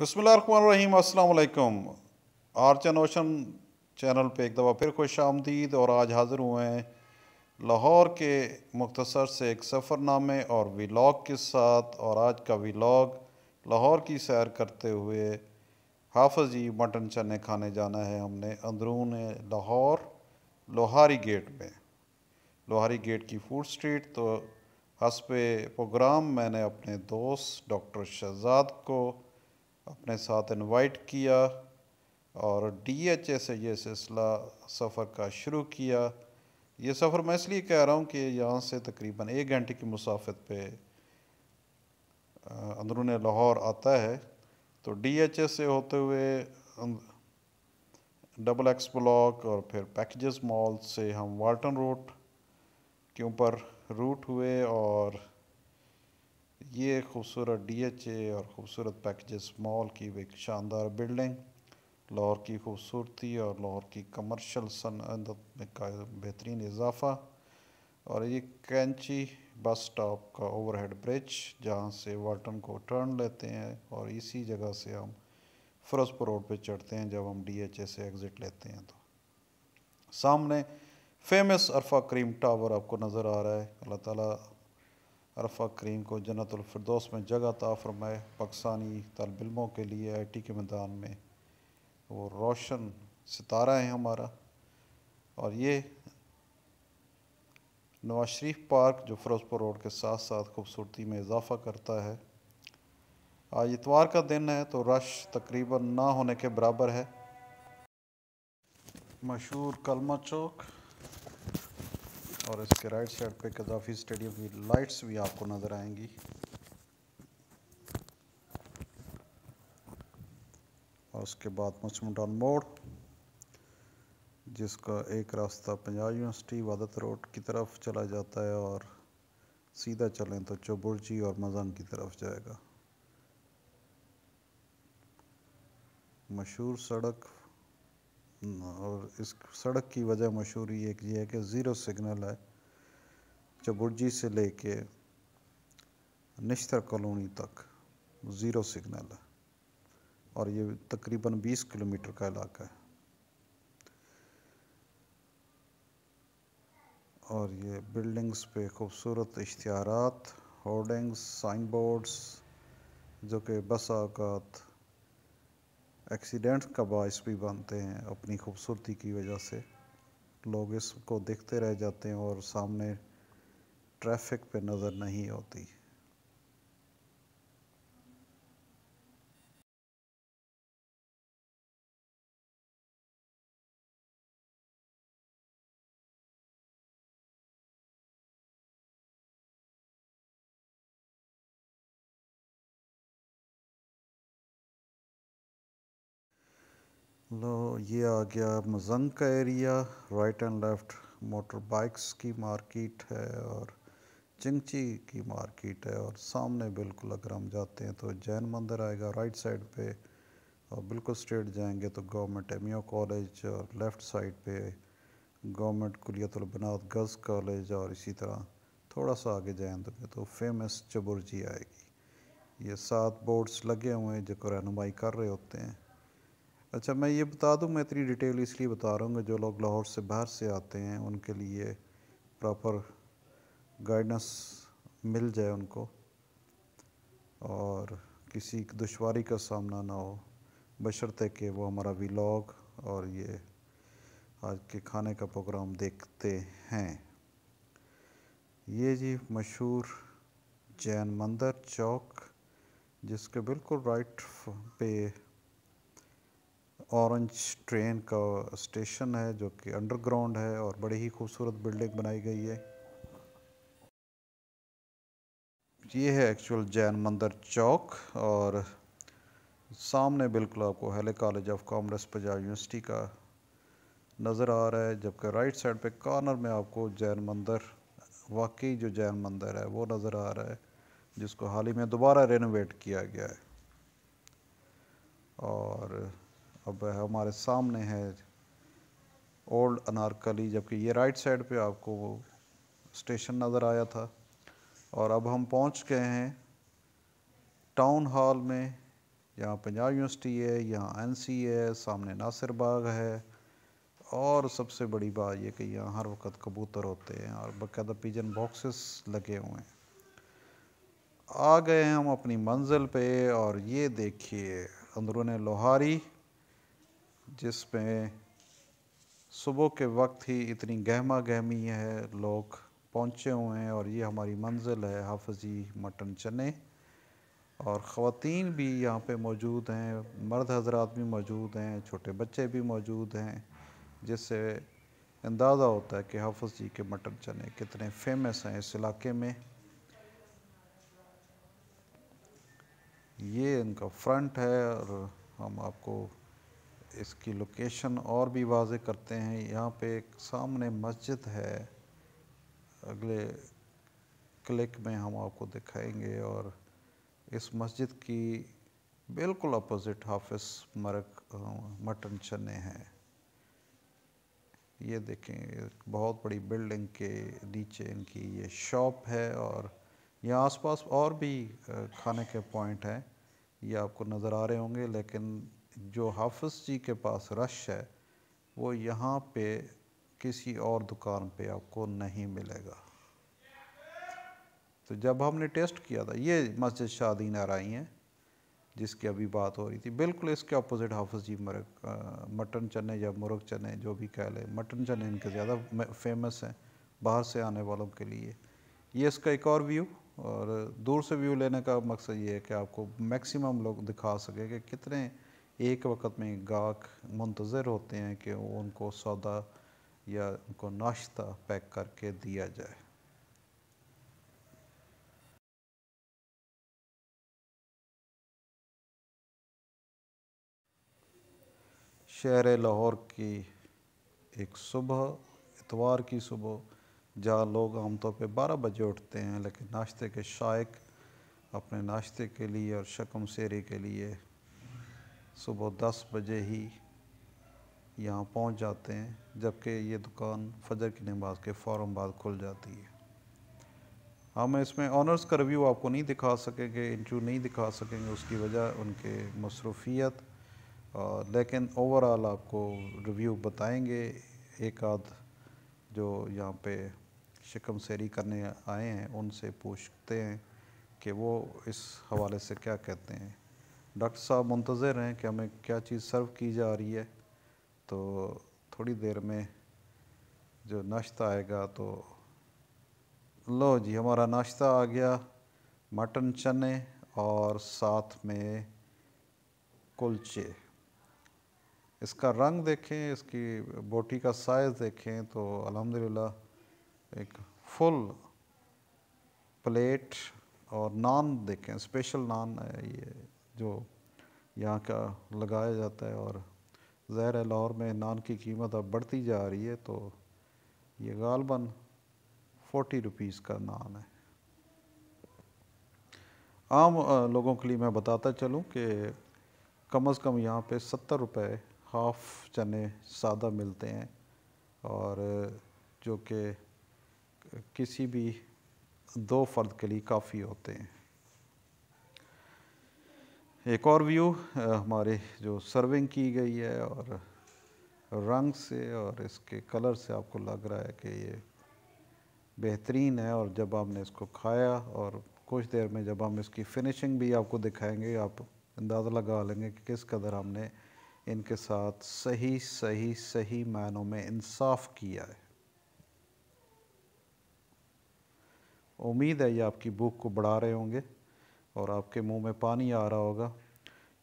बसमीम अल्लाम आर्चन ocean channel पे एक दफ़ा फिर खुश आमदीद और आज हाज़िर हुए हैं लाहौर के मुख्तसर से एक सफ़रनामे और विलाग के साथ और आज का विलाग लाहौर की सैर करते हुए हाफज जी मटन चने खाने जाना है हमने अंदरून लाहौर लोहारी गेट में लोहारी गेट की फूड स्ट्रीट तो हंस पे प्रोग्राम मैंने अपने दोस्त डॉक्टर शहजाद को अपने साथ इनवाइट किया और डी एच ए से ये सिलसिला सफ़र का शुरू किया ये सफ़र मैं इसलिए कह रहा हूँ कि यहाँ से तकरीबन एक घंटे की मुसाफत पे अंदरून लाहौर आता है तो डी एच ए से होते हुए डबल एक्स ब्लॉक और फिर पैकेजेस मॉल से हम वाल्टन रोड के ऊपर रूट हुए और ये खूबसूरत डी एच ए और खूबसूरत पैकेजेस मॉल की एक शानदार बिल्डिंग लाहौर की खूबसूरती और लाहौर की कमर्शल सनत का बेहतरीन इजाफ़ा और ये कैंची बस स्टॉप का ओवरहेड ब्रिज जहाँ से वाल्टन को टर्न लेते हैं और इसी जगह से हम फरोजपुर रोड पे चढ़ते हैं जब हम डीएचए से एग्ज़िट लेते हैं तो सामने फेमस अरफा करीम टावर आपको नज़र आ रहा है अल्लाह ताला अरफा करीम को जन्नतफरदोस में जगह ता फरमाए पाकिस्तानी तलबिलों के लिए आई टी के मैदान में वो रोशन सितारा है हमारा और ये नवाज शरीफ पार्क जो फरोज़पुर रोड के साथ साथ खूबसूरती में इजाफ़ा करता है आज इतवार का दिन है तो रश तकरीबन ना होने के बराबर है मशहूर कलमा चौक और इसके राइट साइड पे कदाफी स्टेडियम की लाइट्स भी आपको नज़र आएंगी और उसके बाद मसमुडान मोड़ जिसका एक रास्ता पंजाब यूनिवर्सिटी वादत रोड की तरफ चला जाता है और सीधा चलें तो चौबुर्जी और मजान की तरफ जाएगा मशहूर सड़क और इस सड़क की वजह मशहूरी एक ये है कि ज़ीरो सिग्नल है चबुर्जी से लेके निश्तर कॉलोनी तक ज़ीरो सिग्नल है और ये तकरीबन 20 किलोमीटर का इलाका है और ये बिल्डिंग्स पे खूबसूरत इश्तहार होर्डिंग्स साइन बोर्ड्स जो कि बस अवकात एक्सीडेंट्स का बायस भी बनते हैं अपनी खूबसूरती की वजह से लोग इसको देखते रह जाते हैं और सामने ट्रैफिक पे नज़र नहीं होती लो ये आ गया मजंग का area right and left motor bikes की मार्केट है और चिंगची की मार्केट है और सामने बिल्कुल अगर हम जाते हैं तो जैन मंदिर आएगा राइट साइड पे और बिल्कुल स्ट्रेट जाएंगे तो गवर्नमेंट एमियो कॉलेज और लेफ़्ट साइड पे गवर्नमेंट कुलियतुलबनाथ गर्ल्स कॉलेज और इसी तरह थोड़ा सा आगे जाएंगे तो फेमस चबुर्जी तो आएगी ये सात बोर्ड्स लगे हुए हैं जो रहनुमाई कर रहे होते हैं अच्छा मैं ये बता दूं मैं इतनी डिटेल इसलिए बता रहा हूँ कि जो लोग लाहौर से बाहर से आते हैं उनके लिए प्रॉपर गाइडेंस मिल जाए उनको और किसी दुशारी का सामना ना हो बशर्ते कि वो हमारा विलाग और ये आज के खाने का प्रोग्राम देखते हैं ये जी मशहूर जैन मंदिर चौक जिसके बिल्कुल राइट पे ऑरेंज ट्रेन का स्टेशन है जो कि अंडरग्राउंड है और बड़ी ही खूबसूरत बिल्डिंग बनाई गई है ये है एक्चुअल जैन मंदिर चौक और सामने बिल्कुल आपको Hailey college of commerce Punjab university का नज़र आ रहा है जबकि राइट साइड पे कॉर्नर में आपको जैन मंदिर वाकई जो जैन मंदिर है वो नज़र आ रहा है जिसको हाल ही में दोबारा रेनोवेट किया गया है और अब हमारे सामने है ओल्ड अनारकली जबकि ये राइट साइड पे आपको वो स्टेशन नज़र आया था और अब हम पहुंच गए हैं टाउन हॉल में यहाँ पंजाब यूनिवर्सिटी है यहाँ सी है सामने नासिर बाग है और सबसे बड़ी बात यह कि यहाँ हर वक्त कबूतर होते हैं और बाकायदा पिजन बॉक्सेस लगे हुए हैं आ गए हम अपनी मंजिल पे और ये देखिए अंदरून लोहारी जिसमें सुबह के वक्त ही इतनी गहमा गहमी है लोग पहुँचे हुए हैं और ये हमारी मंजिल है हाफजी मटन चने और ख़वान भी यहाँ पे मौजूद हैं मर्द हजरात भी मौजूद हैं छोटे बच्चे भी मौजूद हैं जिससे अंदाज़ा होता है कि हाफज जी के मटन चने कितने फेमस हैं इस इलाके में ये इनका फ्रंट है और हम आपको इसकी लोकेशन और भी वाज करते हैं यहाँ पे एक सामने मस्जिद है अगले क्लिक में हम आपको दिखाएंगे और इस मस्जिद की बिल्कुल अपोज़िट हाफिस मरक मटन चने हैं ये देखें एक बहुत बड़ी बिल्डिंग के नीचे इनकी ये शॉप है और यहाँ आसपास और भी खाने के पॉइंट हैं ये आपको नज़र आ रहे होंगे लेकिन जो हाफज जी के पास रश है वो यहाँ पे किसी और दुकान पे आपको नहीं मिलेगा तो जब हमने टेस्ट किया था ये मस्जिद शादी नाराई है जिसकी अभी बात हो रही थी बिल्कुल इसके अपोजिट हाफ जी मरक मटन चने या मुर्ग चने जो भी कह लें मटन चने इनके ज़्यादा फेमस हैं बाहर से आने वालों के लिए ये इसका एक और व्यू और दूर से व्यू लेने का मकसद ये है कि आपको मैक्सिमम लोग दिखा सके कि कितने एक वक्त में गाहक मंतज़र होते हैं कि उनको सौदा या उनको नाश्ता पैक करके दिया जाए शहर लाहौर की एक सुबह इतवार की सुबह जहाँ लोग आमतौर पर बारह बजे उठते हैं लेकिन नाश्ते के शायक अपने नाश्ते के लिए और शकम सेरी के लिए सुबह दस बजे ही यहाँ पहुँच जाते हैं जबकि ये दुकान फजर की नमाज के फ़ौर बाद खुल जाती है हम हाँ, इसमें ऑनर्स का रिव्यू आपको नहीं दिखा सकेंगे इंटरव्यू नहीं दिखा सकेंगे उसकी वजह उनके मसरूफियत लेकिन ओवरऑल आपको रिव्यू बताएंगे एक आध जो यहाँ पे शिकम सैरी करने आए हैं उनसे पूछते हैं कि वो इस हवाले से क्या कहते हैं डॉक्टर साहब मुंतज़र हैं कि हमें क्या चीज़ सर्व की जा रही है तो थोड़ी देर में जो नाश्ता आएगा तो लो जी हमारा नाश्ता आ गया मटन चने और साथ में कुलचे इसका रंग देखें इसकी बोटी का साइज़ देखें तो अल्हम्दुलिल्लाह एक फुल प्लेट और नान देखें स्पेशल नान है ये जो यहाँ का लगाया जाता है और ज़ाहिर है लाहौर में नान की कीमत अब बढ़ती जा रही है तो ये गालबा फोटी रुपीज़ का नान है आम लोगों के लिए मैं बताता चलूँ कि कम अज़ कम यहाँ पे सत्तर रुपये हाफ़ चने सादा मिलते हैं और जो कि किसी भी दो फ़र्द के लिए काफ़ी होते हैं एक और व्यू हमारे जो सर्विंग की गई है और रंग से और इसके कलर से आपको लग रहा है कि ये बेहतरीन है और जब आपने इसको खाया और कुछ देर में जब हम इसकी फिनिशिंग भी आपको दिखाएंगे आप अंदाज़ा लगा लेंगे कि किस कदर हमने इनके साथ सही सही सही मायनों में इंसाफ किया है उम्मीद है ये आपकी भूख को बढ़ा रहे होंगे और आपके मुंह में पानी आ रहा होगा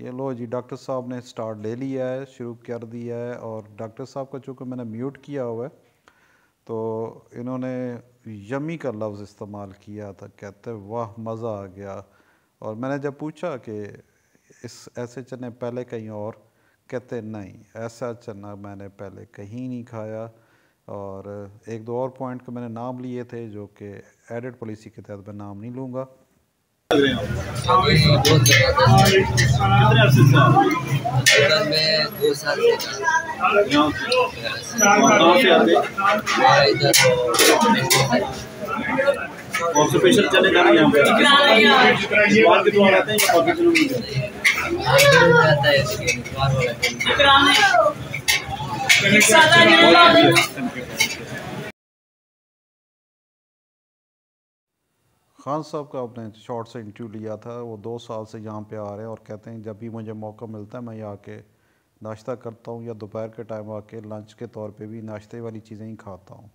ये लो जी डॉक्टर साहब ने स्टार्ट ले लिया है शुरू कर दिया है और डॉक्टर साहब का चूँकि मैंने म्यूट किया हुआ है तो इन्होंने यमी का लफ्ज़ इस्तेमाल किया था कहते वाह मज़ा आ गया और मैंने जब पूछा कि इस ऐसे चने पहले कहीं और कहते नहीं ऐसा चना मैंने पहले कहीं नहीं खाया और एक दो और पॉइंट के मैंने नाम लिए थे जो कि एडिट पॉलिसी के तहत मैं नाम नहीं लूँगा लग रहे हैं बहुत कितने अरसे से मैं दो साल से और स्पेशल चले जा रहे हैं यहाँ पे आते हैं पॉकेट में आता है खान साहब का आपने शॉर्ट से इंटरव्यू लिया था वो दो साल से यहाँ पे आ रहे हैं और कहते हैं जब भी मुझे मौका मिलता है मैं यहाँ के नाश्ता करता हूँ या दोपहर के टाइम आके लंच के तौर पे भी नाश्ते वाली चीज़ें ही खाता हूँ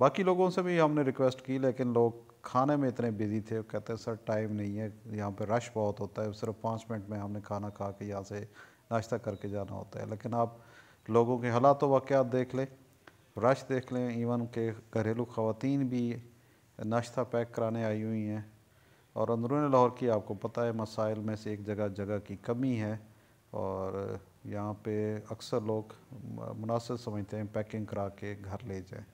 बाकी लोगों से भी हमने रिक्वेस्ट की लेकिन लोग खाने में इतने बिजी थे कहते हैं सर टाइम नहीं है यहाँ पर रश बहुत होता है सिर्फ पाँच मिनट में हमने खाना खा के यहाँ से नाश्ता करके जाना होता है लेकिन आप लोगों के हालात वाक़ देख लें रश देख लें इवन के घरेलू ख़वान भी नाश्ता पैक कराने आई हुई हैं और अंदरून लाहौर की आपको पता है मसाइल में से एक जगह जगह की कमी है और यहाँ पे अक्सर लोग मुनासिब समझते हैं पैकिंग करा के घर ले जाएं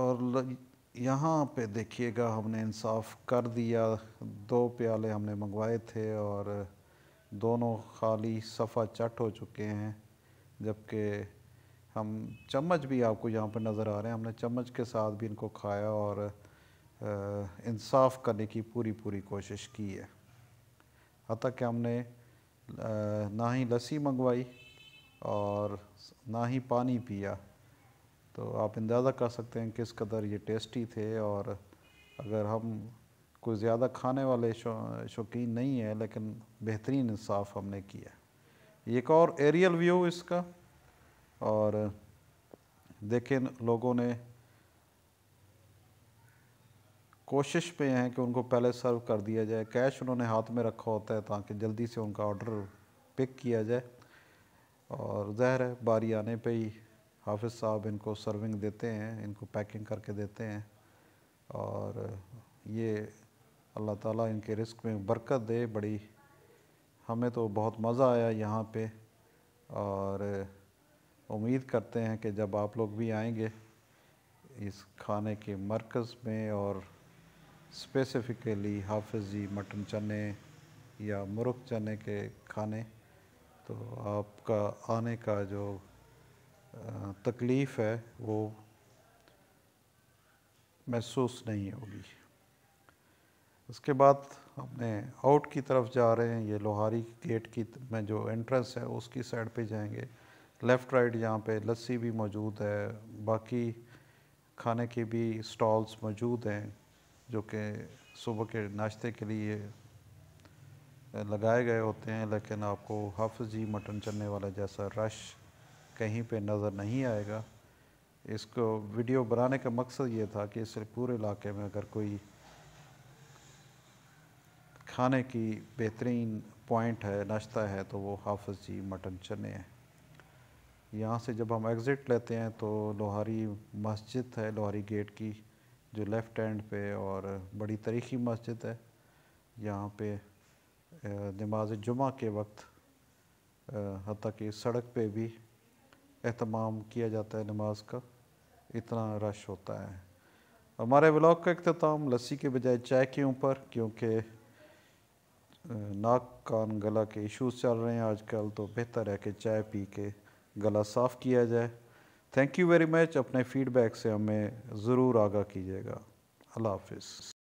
और यहाँ पे देखिएगा हमने इंसाफ कर दिया दो प्याले हमने मंगवाए थे और दोनों खाली सफ़ा चट हो चुके हैं जबकि हम चम्मच भी आपको यहाँ पर नज़र आ रहे हैं हमने चम्मच के साथ भी इनको खाया और इंसाफ करने की पूरी पूरी कोशिश की है हती कि हमने ना ही लस्सी मंगवाई और ना ही पानी पिया तो आप अंदाज़ा कर सकते हैं किस कदर ये टेस्टी थे और अगर हम कोई ज़्यादा खाने वाले शौ, शौकीन नहीं है लेकिन बेहतरीन इंसाफ हमने किया एक और एरियल व्यू इसका और देखें लोगों ने कोशिश पे हैं कि उनको पहले सर्व कर दिया जाए कैश उन्होंने हाथ में रखा होता है ताकि जल्दी से उनका ऑर्डर पिक किया जाए और जहर है बारी आने पे ही हाफिज़ साहब इनको सर्विंग देते हैं इनको पैकिंग करके देते हैं और ये अल्लाह ताला इनके रिस्क में बरकत दे बड़ी हमें तो बहुत मज़ा आया यहाँ पे और उम्मीद करते हैं कि जब आप लोग भी आएंगे इस खाने के मरकज़ में और स्पेसिफ़िकली हाफजी मटन चने या मुर्ग चने के खाने तो आपका आने का जो तकलीफ़ है वो महसूस नहीं होगी उसके बाद अपने आउट की तरफ जा रहे हैं ये लोहारी गेट की में जो एंट्रेंस है उसकी साइड पे जाएंगे लेफ़्ट राइट यहाँ पे लस्सी भी मौजूद है बाकी खाने के भी स्टॉल्स मौजूद हैं जो कि सुबह के नाश्ते के लिए लगाए गए होते हैं लेकिन आपको जी मटन चलने वाला जैसा रश कहीं पे नज़र नहीं आएगा इसको वीडियो बनाने का मकसद ये था कि इस पूरे इलाके में अगर कोई खाने की बेहतरीन पॉइंट है नाश्ता है तो वो जी मटन चने हैं यहाँ से जब हम एग्ज़िट लेते हैं तो लोहारी मस्जिद है लोहारी गेट की जो लेफ़्ट हैंड पे और बड़ी तारीख़ी मस्जिद है यहाँ पे नमाज जुमा के वक्त हती कि सड़क पे भी अहतमाम किया जाता है नमाज का इतना रश होता है हमारे ब्लॉग का अख्ताम लस्सी के बजाय चाय के ऊपर क्योंकि नाक कान गला के इश्यूज़ चल रहे हैं आजकल तो बेहतर है कि चाय पी के गला साफ़ किया जाए थैंक यू वेरी मच अपने फ़ीडबैक से हमें ज़रूर आगाह कीजिएगा अल्लाह हाफिज़